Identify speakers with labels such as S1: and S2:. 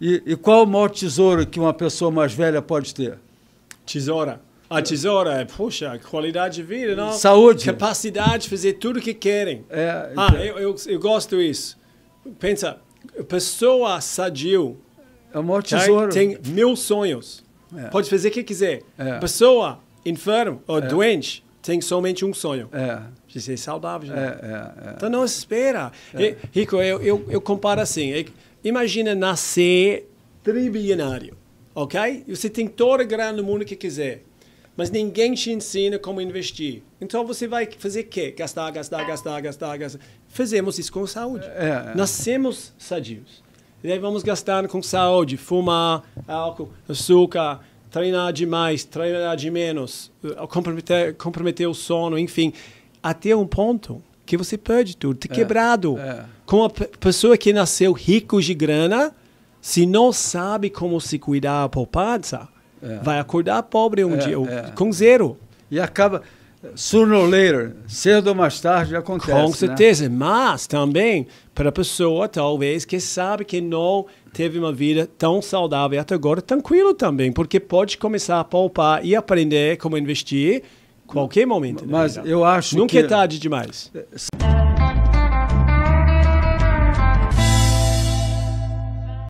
S1: E, e qual o maior tesouro que uma pessoa mais velha pode ter? Tesoura. A tesoura é, poxa, qualidade de vida, não? Saúde. Capacidade de fazer tudo o que querem.
S2: É, então. Ah, eu, eu, eu gosto disso. Pensa, pessoa sadio. É o
S1: maior tesouro. Tem,
S2: mil sonhos. É. Pode fazer o que quiser. É. Pessoa enfermo ou é. doente tem somente um sonho. É. De ser saudável. Né? É, é, é. Então não espera. Rico, eu, eu, eu comparo assim. Imagina nascer tribilionário, ok? Você tem toda a grana no mundo que quiser, mas ninguém te ensina como investir. Então você vai fazer o quê? Gastar, gastar, gastar, gastar, gastar. Fazemos isso com saúde. É, é. Nascemos sadios. E aí vamos gastar com saúde, fumar, álcool, açúcar, treinar demais, treinar de menos, eh, comprometer, comprometer o sono, enfim. Até um ponto que você perde tudo, tá é, quebrado. É. uma a pessoa que nasceu rico de grana, se não sabe como se cuidar a poupança, é. vai acordar pobre um é, dia, é.
S1: com zero. E acaba, sooner or later, cedo ou mais tarde, acontece. Com né? certeza,
S2: né? mas também para a pessoa, talvez, que sabe que não teve uma vida tão saudável até agora, tranquilo também, porque pode começar a poupar e aprender como investir Qualquer momento. Né? Mas eu acho Nunca é que... é tarde demais.